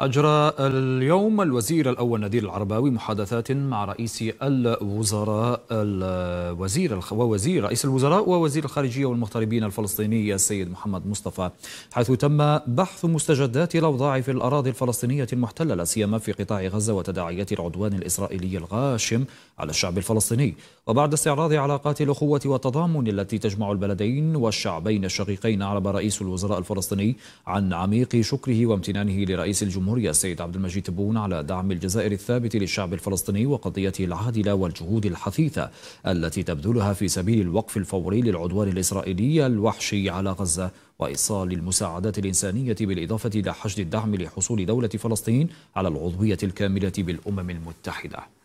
أجرى اليوم الوزير الأول نذير العرباوي محادثات مع رئيس الوزراء الوزير ووزير رئيس الوزراء ووزير الخارجية والمغتربين الفلسطيني السيد محمد مصطفى حيث تم بحث مستجدات الأوضاع في الأراضي الفلسطينية المحتلة لا سيما في قطاع غزة وتداعيات العدوان الإسرائيلي الغاشم على الشعب الفلسطيني وبعد استعراض علاقات الأخوة والتضامن التي تجمع البلدين والشعبين الشقيقين أعرب رئيس الوزراء الفلسطيني عن عميق شكره وامتنانه لرئيس الجمهورية الجمهورية السيد عبد المجيد تبون على دعم الجزائر الثابت للشعب الفلسطيني وقضيته العادلة والجهود الحثيثة التي تبذلها في سبيل الوقف الفوري للعدوان الإسرائيلي الوحشي على غزة وإيصال المساعدات الإنسانية بالإضافة إلى حشد الدعم لحصول دولة فلسطين على العضوية الكاملة بالأمم المتحدة